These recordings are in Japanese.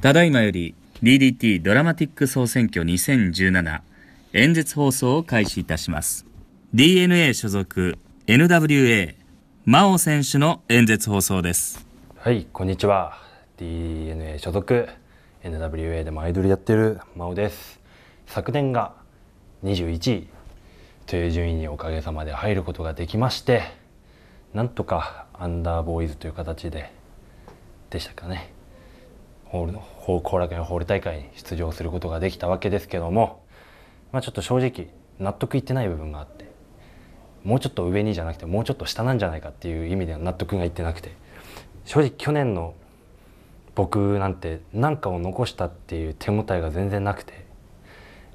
ただいまより DDT ドラマティック総選挙2017演説放送を開始いたします。DNA 所属 NWA 真央選手の演説放送です。はい、こんにちは。DNA 所属 NWA でもアイドルやってる真央です。昨年が21位という順位におかげさまで入ることができまして、なんとかアンダーボーイズという形ででしたかね。後楽園ホール大会に出場することができたわけですけども、まあ、ちょっと正直納得いってない部分があってもうちょっと上にじゃなくてもうちょっと下なんじゃないかっていう意味では納得がいってなくて正直去年の僕なんて何かを残したっていう手応えが全然なくて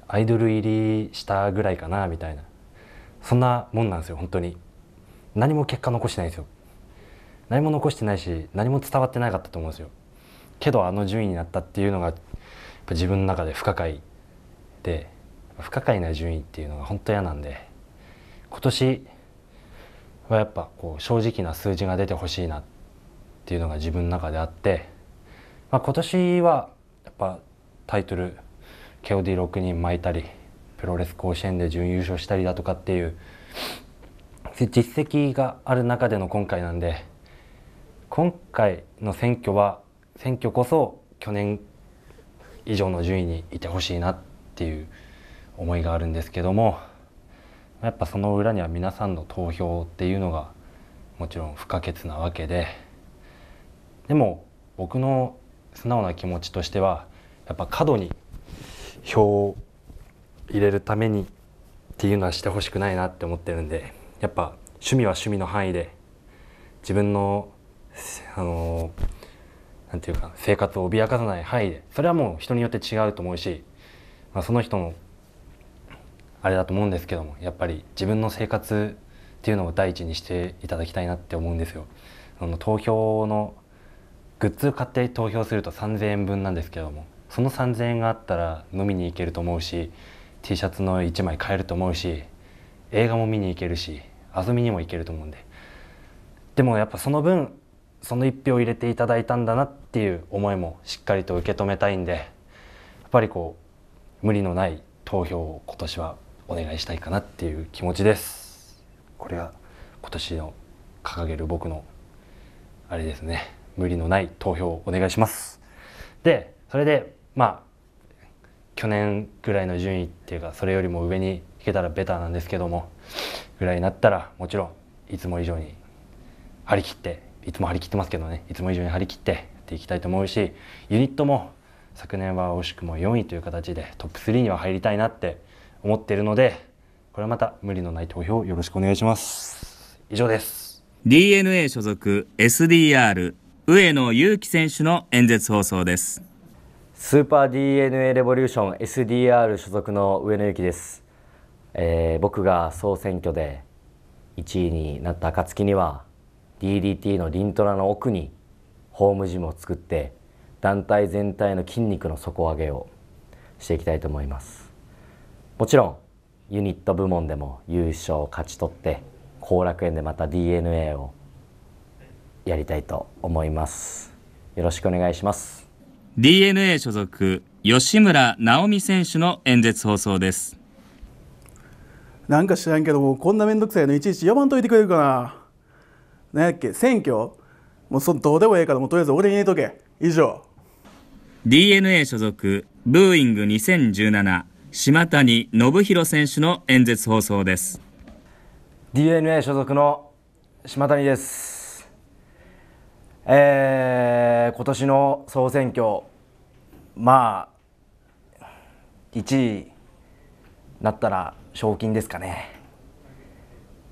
アイドル入りしたぐらいかなみたいなそんなもんなんですよ本当に何も結果残してないですよ何も残してないし何も伝わってなかったと思うんですよけどあの順位になったっていうのが自分の中で不可解で不可解な順位っていうのが本当嫌なんで今年はやっぱこう正直な数字が出てほしいなっていうのが自分の中であって、まあ、今年はやっぱタイトル KOD6 人巻いたりプロレス甲子園で準優勝したりだとかっていう実績がある中での今回なんで今回の選挙は選挙こそ去年以上の順位にいてほしいなっていう思いがあるんですけどもやっぱその裏には皆さんの投票っていうのがもちろん不可欠なわけででも僕の素直な気持ちとしてはやっぱ過度に票を入れるためにっていうのはしてほしくないなって思ってるんでやっぱ趣味は趣味の範囲で自分のあのーんていうか生活を脅かさない範囲でそれはもう人によって違うと思うし、まあ、その人のあれだと思うんですけどもやっぱり自分の生活っていうのを第一にしていただきたいなって思うんですよ。あの投票のグッズ買って投票すると3,000円分なんですけどもその3,000円があったら飲みに行けると思うし T シャツの1枚買えると思うし映画も見に行けるし遊びにも行けると思うんででもやっぱその分その1票入れていただいたんだなってっていう思いもしっかりと受け止めたいんでやっぱりこう無理のない投票を今年はお願いしたいかなっていう気持ちですこれは今年の掲げる僕のあれですね無理のない投票をお願いしますでそれでまあ去年ぐらいの順位っていうかそれよりも上にいけたらベターなんですけどもぐらいになったらもちろんいつも以上に張り切っていつも張り切ってますけどねいつも以上に張り切ってっていきたいと思うしユニットも昨年は惜しくも4位という形でトップ3には入りたいなって思っているのでこれはまた無理のない投票よろしくお願いします以上です DNA 所属 SDR 上野裕樹選手の演説放送ですスーパー DNA レボリューション SDR 所属の上野由紀です、えー、僕が総選挙で1位になった暁には DDT のリントラの奥にホームジムを作って団体全体の筋肉の底上げをしていきたいと思いますもちろんユニット部門でも優勝を勝ち取って後楽園でまた DNA をやりたいと思いますよろしくお願いします DNA 所属吉村直美選手の演説放送ですなんか知らんけどもこんな面倒くさいのいちいち呼ばんといてくれるかな何やっけ選挙もうそどうでもええからもうとりあえず俺に入れとけ以上 d n a 所属ブーイング2017島谷信弘選手の演説放送です d n a 所属の島谷ですえー、今年の総選挙まあ1位なったら賞金ですかね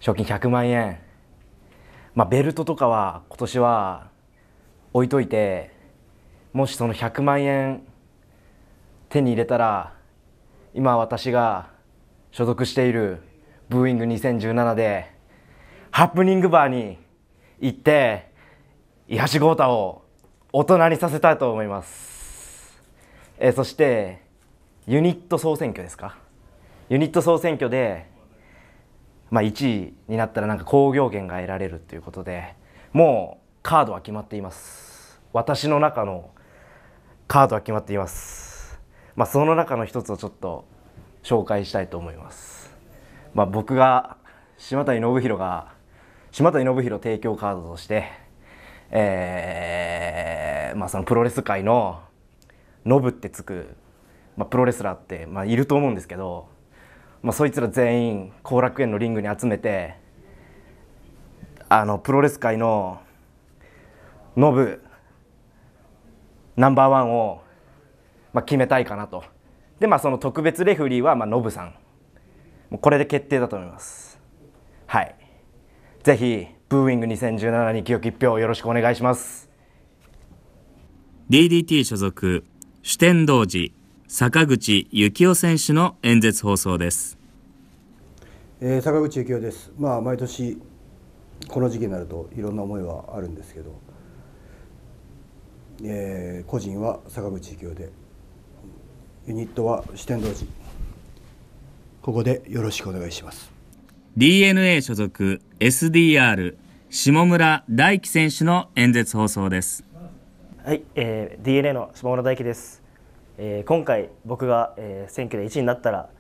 賞金100万円まあ、ベルトとかは今年は置いといてもしその100万円手に入れたら今私が所属しているブーイング2017でハプニングバーに行って伊橋豪太を大人にさせたいと思います、えー、そしてユニット総選挙ですかユニット総選挙でまあ、1位になったらなんか興行権が得られるということでもうカードは決まっています私の中のカードは決まっています、まあ、その中の一つをちょっと紹介したいと思います、まあ、僕が島谷信弘が島谷信弘提供カードとしてえー、まあそのプロレス界のノブってつく、まあ、プロレスラーって、まあ、いると思うんですけどまあ、そいつら全員後楽園のリングに集めてあのプロレス界のノブナンバーワンを、まあ、決めたいかなとでまあその特別レフリーは、まあ、ノブさんもうこれで決定だと思いますはいぜひブーイング2017に記憶一票よろしくお願いします DDT 所属主典童子。坂口幸男選手の演説放送です、えー、坂口幸男です、まあ、毎年この時期になるといろんな思いはあるんですけど、えー、個人は坂口幸男でユニットは四天王寺ここでよろしくお願いします DNA 所属 SDR 下村大樹選手の演説放送ですはい、えー、DNA の下村大樹ですえー、今回僕が、えー、選挙で1位になったら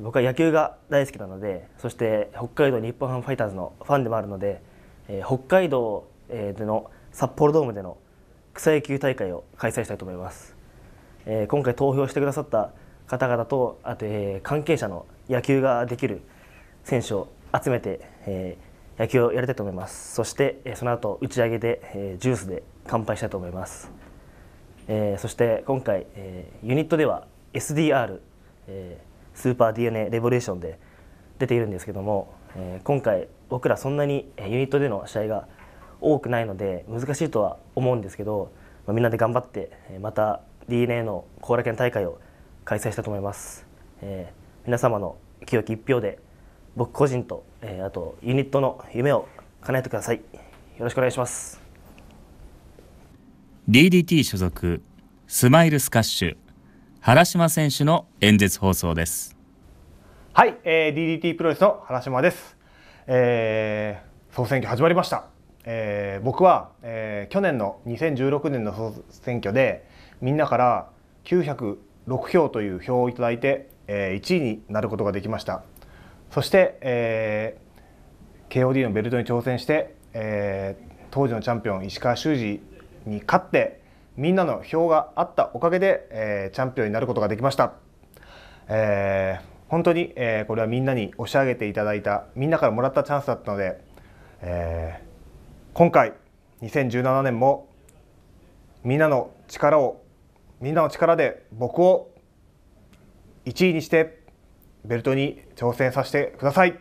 僕は野球が大好きなのでそして北海道日本ハムファイターズのファンでもあるので、えー、北海道、えでの札幌ドームでの草野球大会を開催したいと思います、えー、今回投票してくださった方々とあと、えー、関係者の野球ができる選手を集めて、えー、野球をやりたいと思いますそして、えー、その後打ち上げで、えー、ジュースで乾杯したいと思いますえー、そして今回、えー、ユニットでは SDR、えー、スーパー DNA レボレーションで出ているんですけども、えー、今回僕らそんなにユニットでの試合が多くないので難しいとは思うんですけど、まあ、みんなで頑張ってまた DNA の後楽園大会を開催したと思います、えー、皆様の清き一票で僕個人と、えー、あとユニットの夢を叶えてくださいよろしくお願いします DDT 所属スマイルスカッシュ原島選手の演説放送ですはい、えー、DDT プロレスの原島です、えー、総選挙始まりました、えー、僕は、えー、去年の2016年の総選挙でみんなから906票という票をいただいて、えー、1位になることができましたそして、えー、KOD のベルトに挑戦して、えー、当時のチャンピオン石川修司に勝ってみんなの票があったおかげで、えー、チャンピオンになることができました、えー、本当に、えー、これはみんなに押し上げていただいたみんなからもらったチャンスだったので、え今回2017年もみんなの力をみんなの力で僕を1位にしてベルトに挑戦させてください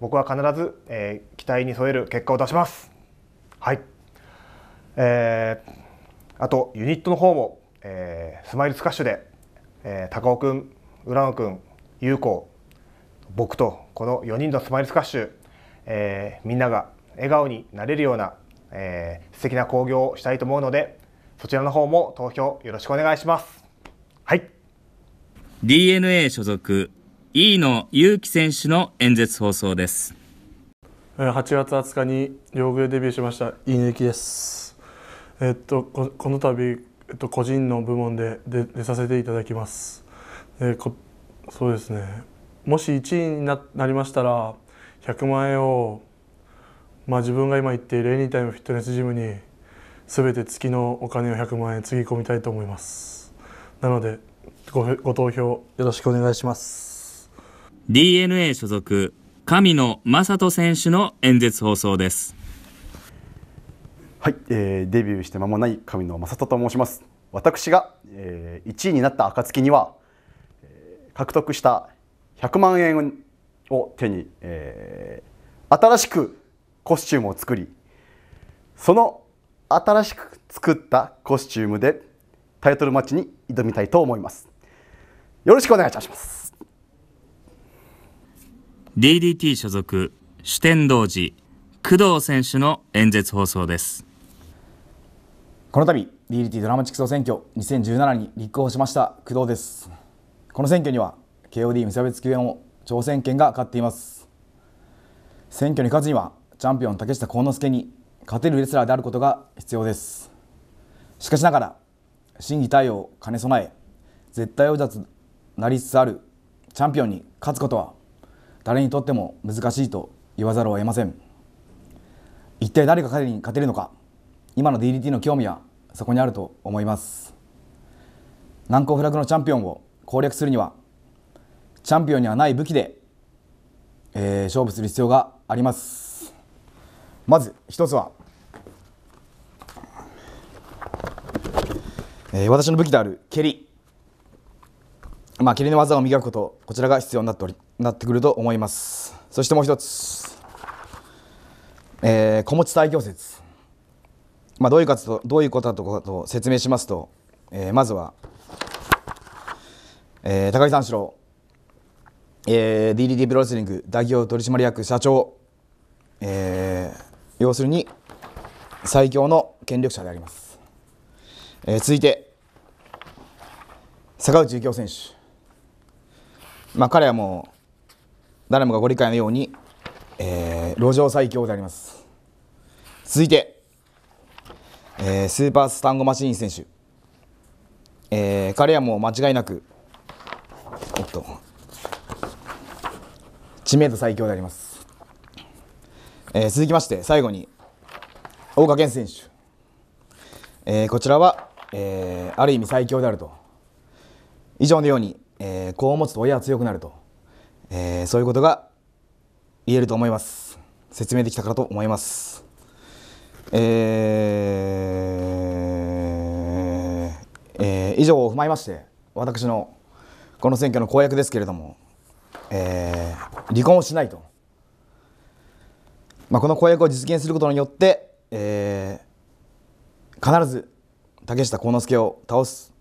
僕は必ず、え期待に添える結果を出しますはいえー、あとユニットの方も、えー、スマイルスカッシュで、えー、高尾君浦野君優子僕とこの4人のスマイルスカッシュ、えー、みんなが笑顔になれるような、えー、素敵な興行をしたいと思うのでそちらの方も投票よろしくお願いします。はい DNA 所属 E の勇気選手の演説放送です8月20日に両軍デビューしました飯抜きですえっと、この度、えっと、個人の部門で出出させていただきます。えこそうですねもし1位にななりましたら100万円を、まあ、自分が今言っているエニタイムフィットネスジムに全て月のお金を100万円つぎ込みたいと思いますなのでごご投票よろしくお願いします DNA 所属神野正人選手の演説放送ですはい、えー、デビューして間もない神野正人と申します私が、えー、1位になった暁には、えー、獲得した100万円を手に、えー、新しくコスチュームを作りその新しく作ったコスチュームでタイトルマッチに挑みたいと思いますよろしくお願いいたします DDT 所属主天童寺工藤選手の演説放送ですこの度リティドラマチック総選挙2017に立候補しました工藤ですこの選挙には KOD 無差別級援の挑戦権がかかっています選挙に勝つにはチャンピオン竹下幸之助に勝てるレスラーであることが必要ですしかしながら審議対応を兼ね備え絶対王者となりつつあるチャンピオンに勝つことは誰にとっても難しいと言わざるを得ません一体誰が彼に勝てるのか今の DDT の興味はそこにあると思います難攻不落のチャンピオンを攻略するにはチャンピオンにはない武器で、えー、勝負する必要がありますまず一つは、えー、私の武器である蹴りまあ蹴りの技を磨くことこちらが必要になっておりなってくると思いますそしてもう一つ、えー、小持ち最強説まあ、どういうかとどういうことだとかと説明しますと、えー、まずは、えー、高木三四郎、えー、DDT プロレスリング代表取締役社長、えー、要するに最強の権力者であります、えー、続いて坂内幸雄選手まあ、彼はもう誰もがご理解のように、えー、路上最強であります続いてえー、スーパースタンゴマシーン選手、えー、彼はもう間違いなくおっと知名度最強であります、えー、続きまして最後に大岡健選手、えー、こちらは、えー、ある意味最強であると以上のように、えー、子を持つと親は強くなると、えー、そういうことが言えると思います説明できたかと思いますえーえー、以上を踏まえまして私のこの選挙の公約ですけれども、えー、離婚をしないと、まあ、この公約を実現することによって、えー、必ず竹下幸之助を倒す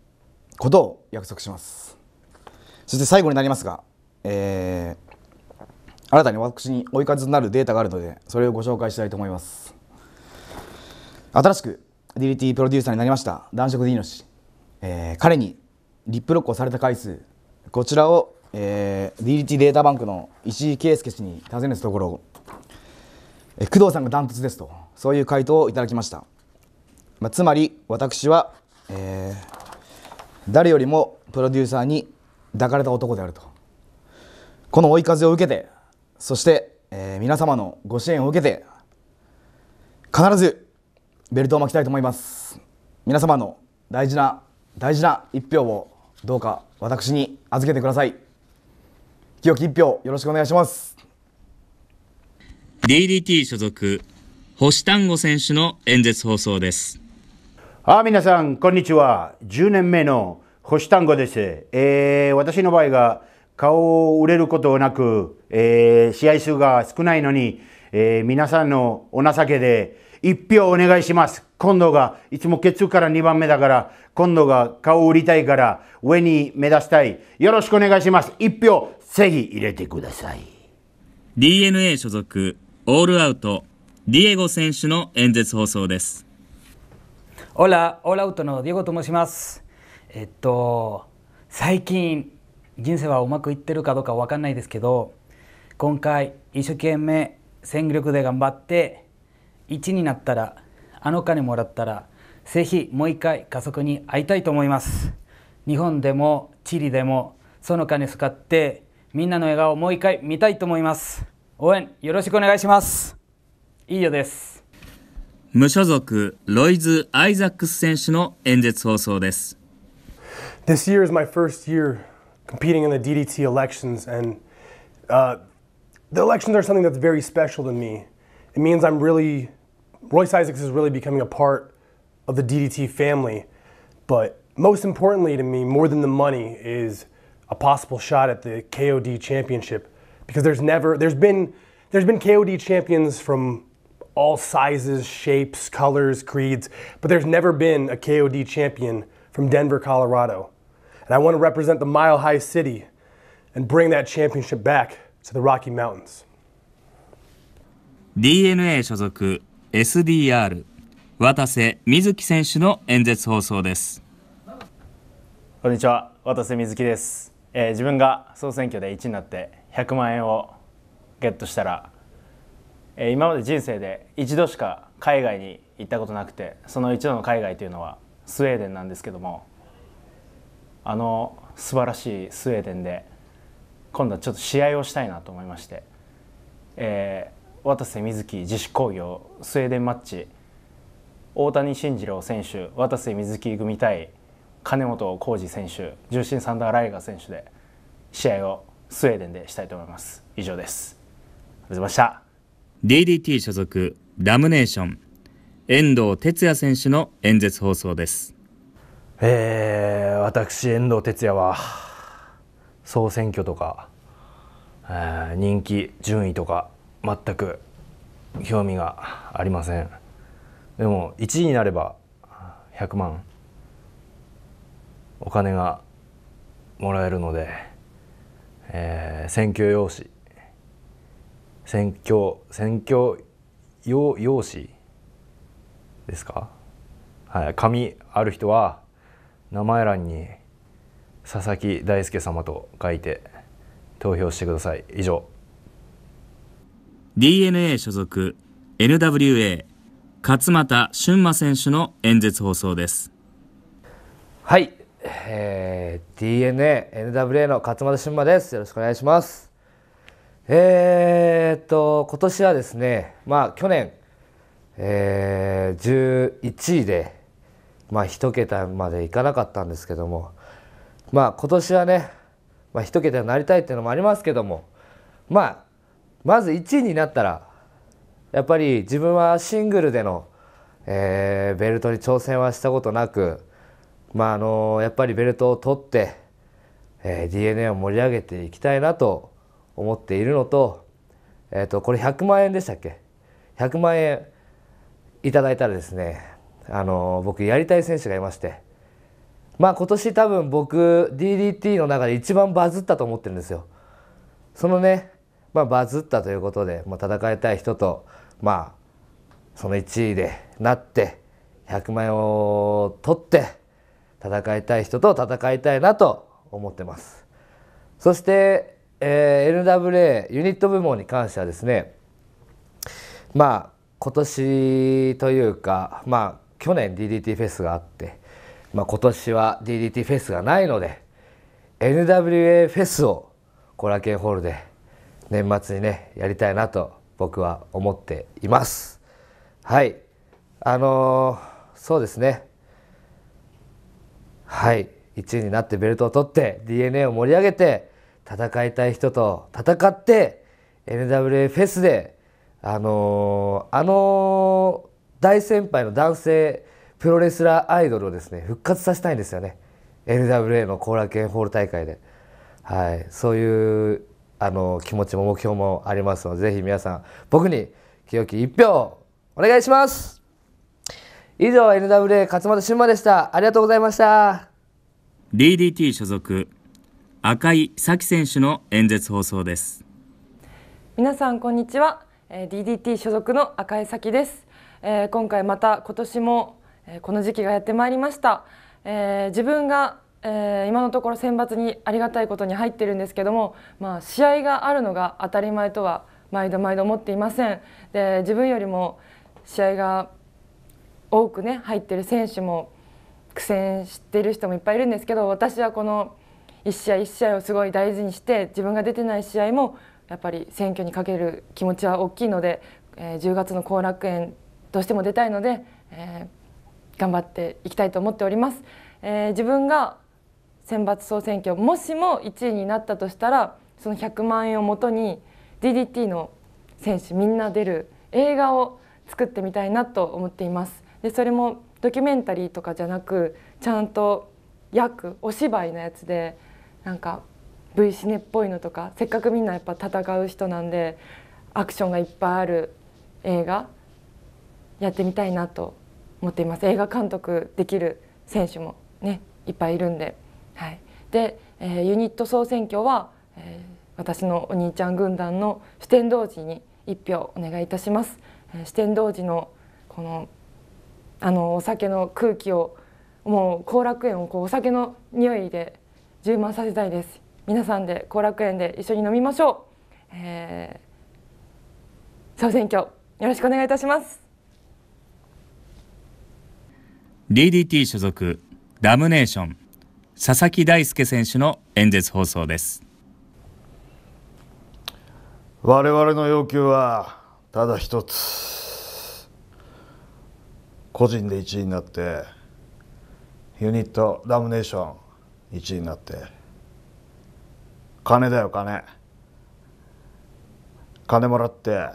ことを約束しますそして最後になりますが、えー、新たに私に追い風となるデータがあるのでそれをご紹介したいと思います新しく DDT プロデューサーになりました男色 D の氏、えー、彼にリップロックをされた回数こちらを、えー、DDT データバンクの石井圭介氏に尋ねたところ、えー、工藤さんがダントツですとそういう回答をいただきました、まあ、つまり私は、えー、誰よりもプロデューサーに抱かれた男であるとこの追い風を受けてそして、えー、皆様のご支援を受けて必ずベルトを巻きたいと思います皆様の大事な大事な一票をどうか私に預けてください清き一票よろしくお願いします DDT 所属星単語選手の演説放送ですあ皆さんこんにちは10年目の星単語です、えー、私の場合が顔を売れることなく、えー、試合数が少ないのに、えー、皆さんのお情けで1票お願いします。今度が、いつもケツから2番目だから、今度が顔を売りたいから、上に目指したい。よろしくお願いします。1票、ぜひ入れてください。DNA 所属、オールアウト、ディエゴ選手の演説放送です。オラ、オールアウトのディエゴと申します。えっと、最近、人生はうまくいってるかどうかわかんないですけど、今回、一生懸命、戦力で頑張って、1になったらあの金もらったらぜひもう一回家族に会いたいと思います日本でもチリでもその金使ってみんなの笑顔をもう一回見たいと思います応援よろしくお願いしますいいよです無所属ロイズ・アイザックス選手の演説放送です This year is my first year competing in the DDT elections and、uh, the elections are something that's very special to me It means I'm really, Royce Isaacs is really becoming a part of the DDT family. But most importantly to me, more than the money, is a possible shot at the KOD championship because there's never, there's been, there's been KOD champions from all sizes, shapes, colors, creeds, but there's never been a KOD champion from Denver, Colorado. And I want to represent the Mile High City and bring that championship back to the Rocky Mountains. DNA 所属 SDR 渡瀬瑞希選手の演説放送ですこんにちは渡瀬瑞希です、えー、自分が総選挙で1位になって100万円をゲットしたら、えー、今まで人生で一度しか海外に行ったことなくてその一度の海外というのはスウェーデンなんですけどもあの素晴らしいスウェーデンで今度はちょっと試合をしたいなと思いまして、えー、渡瀬瑞希自主工業スウェーデンマッチ大谷慎次郎選手渡瀬瑞希組対金本浩二選手重心サンダーライガー選手で試合をスウェーデンでしたいと思います以上ですありがとうございました DDT 所属ラムネーション遠藤哲也選手の演説放送ですえー、私遠藤哲也は総選挙とか、えー、人気順位とか全く興味がありませんでも1位になれば100万お金がもらえるので、えー、選挙用紙選挙選挙用用紙ですか、はい、紙ある人は名前欄に佐々木大輔様と書いて投票してください以上 DNA 所属 NWA 勝俣俊馬選手の演説放送ですはい、えー、DNA NWA の勝俣俊馬ですよろしくお願いしますえー、っと今年はですねまあ去年、えー、11位でまあ一桁までいかなかったんですけどもまあ今年はねまあ一桁になりたいっていうのもありますけどもまあまず1位になったらやっぱり自分はシングルでの、えー、ベルトに挑戦はしたことなく、まあ、あのやっぱりベルトを取って、えー、DNA を盛り上げていきたいなと思っているのと,、えーと、これ100万円でしたっけ100万円いただいたらですねあの僕やりたい選手がいましてまあ今年多分僕 DDT の中で一番バズったと思ってるんですよ。そのねまあ、バズったということで、まあ、戦いたい人と、まあ、その1位でなって100万円を取って戦いたい人と戦いたいなと思ってます。そして、えー、NWA ユニット部門に関してはですねまあ今年というかまあ去年 DDT フェスがあって、まあ、今年は DDT フェスがないので NWA フェスをコラケンホールで年末にねやりたいなと僕は思っていますはいあのー、そうですねはい1位になってベルトを取って d n a を盛り上げて戦いたい人と戦って NWA フェスであのー、あの大先輩の男性プロレスラーアイドルをですね復活させたいんですよね NWA の後楽園ホール大会で、はい、そういうあの気持ちも目標もありますのでぜひ皆さん僕に清き一票お願いします以上 NWA 勝俣俊馬でしたありがとうございました DDT 所属赤井咲選手の演説放送です皆さんこんにちは DDT 所属の赤井咲です、えー、今回また今年もこの時期がやってまいりました、えー、自分がえー、今のところ選抜にありがたいことに入ってるんですけども、まあ、試合があるのが当たり前とは毎度毎度思っていませんで自分よりも試合が多くね入ってる選手も苦戦してる人もいっぱいいるんですけど私はこの1試合1試合をすごい大事にして自分が出てない試合もやっぱり選挙にかける気持ちは大きいので、えー、10月の後楽園どうしても出たいので、えー、頑張っていきたいと思っております。えー、自分が選抜総選挙もしも1位になったとしたらその100万円をもとに DDT の選手みんな出る映画を作ってみたいなと思っています。でそれもドキュメンタリーとかじゃなくちゃんと役お芝居のやつでなんか V シネっぽいのとかせっかくみんなやっぱ戦う人なんでアクションがいっぱいある映画やってみたいなと思っています映画監督できる選手もねいっぱいいるんではい、で、えー、ユニット総選挙は、えー、私のお兄ちゃん軍団の四天同寺に一票お願いいたします。えー、四天同寺のこのあのお酒の空気をもう後楽園をこうお酒の匂いで充満させたいです。皆さんで後楽園で一緒に飲みましょう。えー、総選挙よろしくお願いいたします。DDT 所属ダムネーション佐々木大輔選手の演説放送です我々の要求はただ一つ個人で1位になってユニットラムネーション1位になって金だよ金金もらって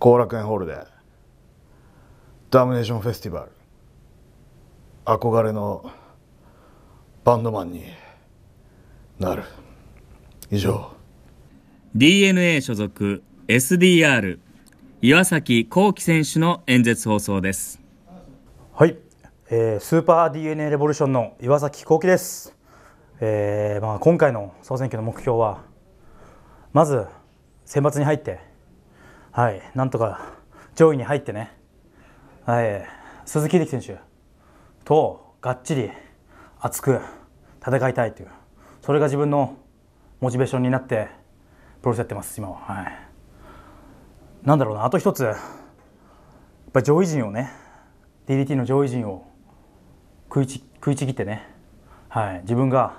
後楽園ホールでダムネーションフェスティバル憧れのバンドマンになる以上 DNA 所属 SDR 岩崎幸喜選手の演説放送ですはい、えー、スーパー DNA レボリューションの岩崎幸喜です、えーまあ、今回の総選挙の目標はまず選抜に入ってはいなんとか上位に入ってねはい鈴木力選手とがっちり熱く戦いたいというそれが自分のモチベーションになってプロレスやってます今は、はい、なんだろうなあと一つやっぱり上位陣をね DDT の上位陣を食いち食いちぎってね、はい、自分が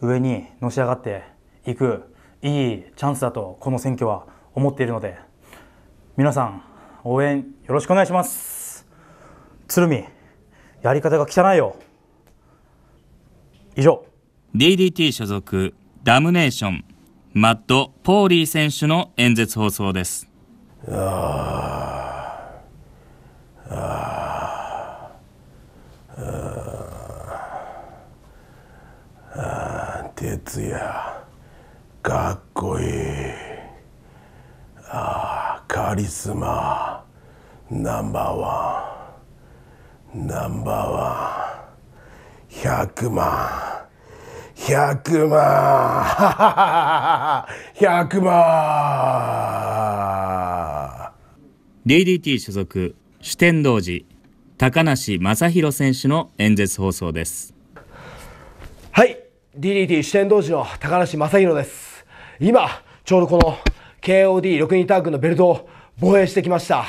上にのし上がっていくいいチャンスだとこの選挙は思っているので皆さん応援よろしくお願いします鶴見やり方が汚いよ以上 DDT 所属ダムネーションマッド・ポーリー選手の演説放送ですああああ哲也かっこいいああカリスマナンバーワンナンバーワン100万100万100万 DDT 所属主天童寺高梨正宏選手の演説放送ですはい DDT 主天童寺の高梨正宏です今ちょうどこの KOD6 人タッグのベルトを防衛してきました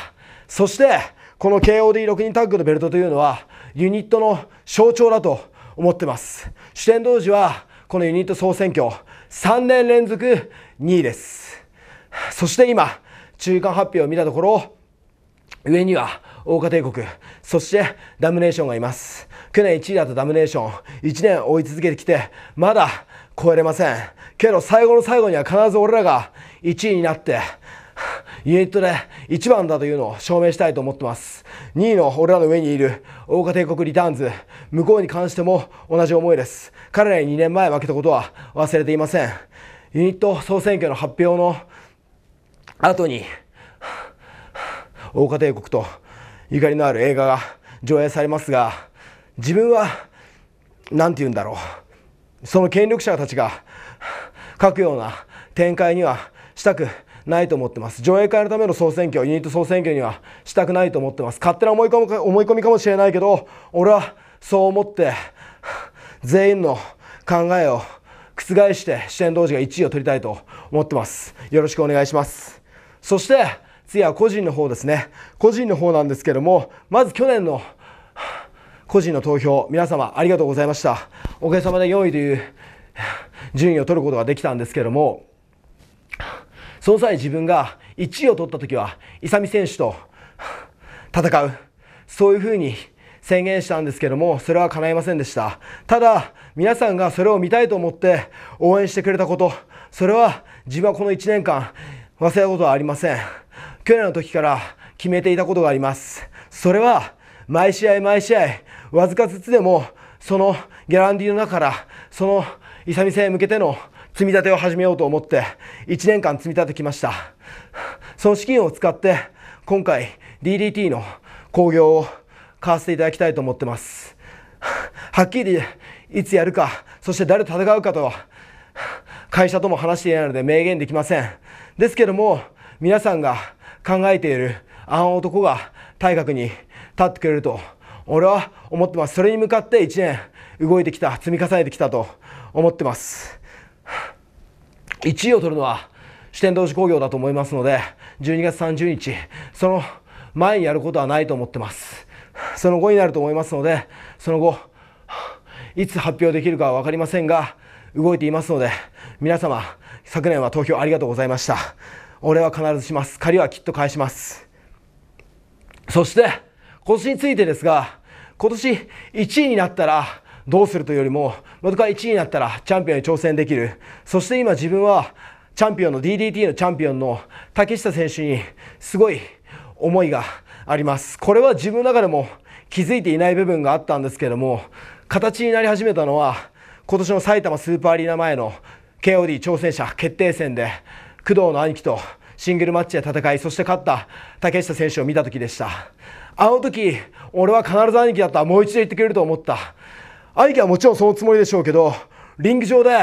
そしてこの KOD6 人タッグのベルトというのはユニットの象徴だと思ってます。主典同時はこのユニット総選挙3年連続2位です。そして今、中間発表を見たところ、上には桜花帝国、そしてダムネーションがいます。去年1位だったダムネーション、1年追い続けてきて、まだ超えれません。けど最後の最後には必ず俺らが1位になって、ユニットで1番だというのを証明したいと思ってます。2位の俺らの上にいる大岡帝国リターンズ、向こうに関しても同じ思いです。彼らに2年前負けたことは忘れていません。ユニット総選挙の発表の後に、大岡帝国とゆかりのある映画が上映されますが、自分は、何て言うんだろう。その権力者たちが書くような展開にはしたくないと思ってます。上映会のための総選挙、ユニット総選挙にはしたくないと思ってます。勝手な思い込みか思い込みかもしれないけど、俺はそう思って、全員の考えを覆して四天王寺が1位を取りたいと思ってます。よろしくお願いします。そして、次は個人の方ですね。個人の方なんですけども、まず去年の個人の投票、皆様ありがとうございました。おかげさまで4位という順位を取ることができたんですけども、その際自分が1位を取った時は、勇選手と戦う。そういうふうに宣言したんですけども、それは叶いませんでした。ただ、皆さんがそれを見たいと思って応援してくれたこと、それは自分はこの1年間忘れたことはありません。去年の時から決めていたことがあります。それは、毎試合毎試合、わずかずつでも、そのギャランディーの中から、その勇さんへ向けての積み立てを始めようと思って1年間積み立てきましたその資金を使って今回 DDT の興行を買わせていただきたいと思ってますはっきりいつやるかそして誰と戦うかと会社とも話していないので明言できませんですけども皆さんが考えているあの男が体学に立ってくれると俺は思ってますそれに向かって1年動いてきた積み重ねてきたと思ってます1位を取るのは四天童子工業だと思いますので、12月30日、その前にやることはないと思ってます。その後になると思いますので、その後、いつ発表できるかは分かりませんが、動いていますので、皆様、昨年は投票ありがとうございました。俺は必ずします。借りはきっと返します。そして、今年についてですが、今年1位になったら、どうするというよりも、僕は1位になったらチャンピオンに挑戦できる。そして今自分は、チャンピオンの DDT のチャンピオンの竹下選手にすごい思いがあります。これは自分の中でも気づいていない部分があったんですけども、形になり始めたのは、今年の埼玉スーパーアリーナ前の KOD 挑戦者決定戦で、工藤の兄貴とシングルマッチで戦い、そして勝った竹下選手を見た時でした。あの時、俺は必ず兄貴だった。もう一度言ってくれると思った。兄貴はもちろんそのつもりでしょうけど、リング上で、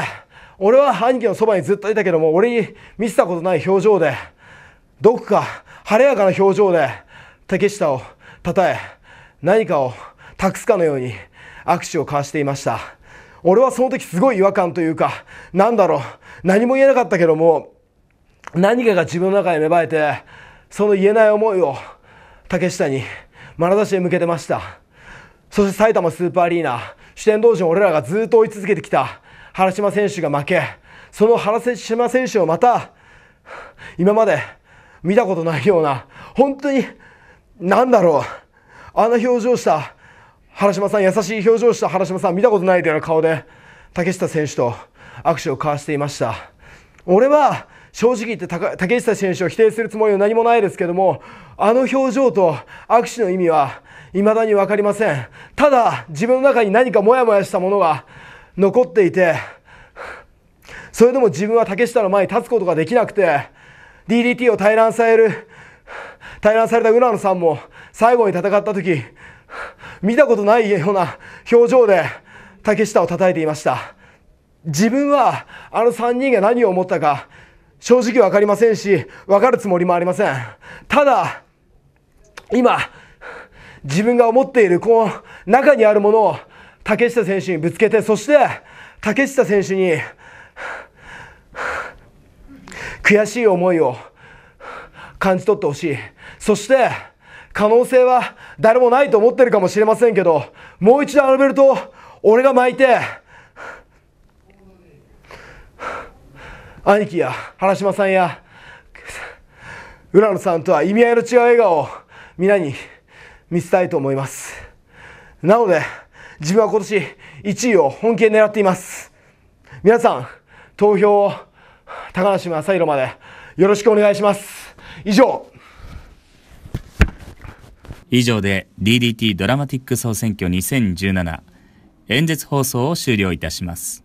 俺は兄貴のそばにずっといたけども、俺に見せたことない表情で、どこか晴れやかな表情で、竹下を称え、何かを託すかのように握手を交わしていました。俺はその時すごい違和感というか、なんだろう、何も言えなかったけども、何かが自分の中に芽生えて、その言えない思いを竹下に眼差しで向けてました。そして埼玉スーパーアリーナ、四天王陣俺らがずっと追い続けてきた原島選手が負け、その原島選手をまた、今まで見たことないような、本当に、なんだろう、あの表情した、原島さん、優しい表情した原島さん、見たことないような顔で、竹下選手と握手を交わしていました。俺は、正直言って竹下選手を否定するつもりは何もないですけども、あの表情と握手の意味は、未だに分かりません。ただ、自分の中に何かモヤモヤしたものが残っていて、それでも自分は竹下の前に立つことができなくて、DDT を退団される、対らされた浦野さんも最後に戦った時、見たことないような表情で竹下を叩いていました。自分はあの3人が何を思ったか正直分かりませんし分かるつもりもありませんただ今自分が思っているこの中にあるものを竹下選手にぶつけて、そして竹下選手に悔しい思いを感じ取ってほしい。そして、可能性は誰もないと思ってるかもしれませんけど、もう一度アルベルト、俺が巻いて、兄貴や原島さんや浦野さんとは意味合いの違う笑顔を皆に見せたいと思います。なので、自分は今年1位を本気で狙っています。皆さん、投票を高梨正宏までよろしくお願いします。以上。以上で DDT ドラマティック総選挙2017演説放送を終了いたします。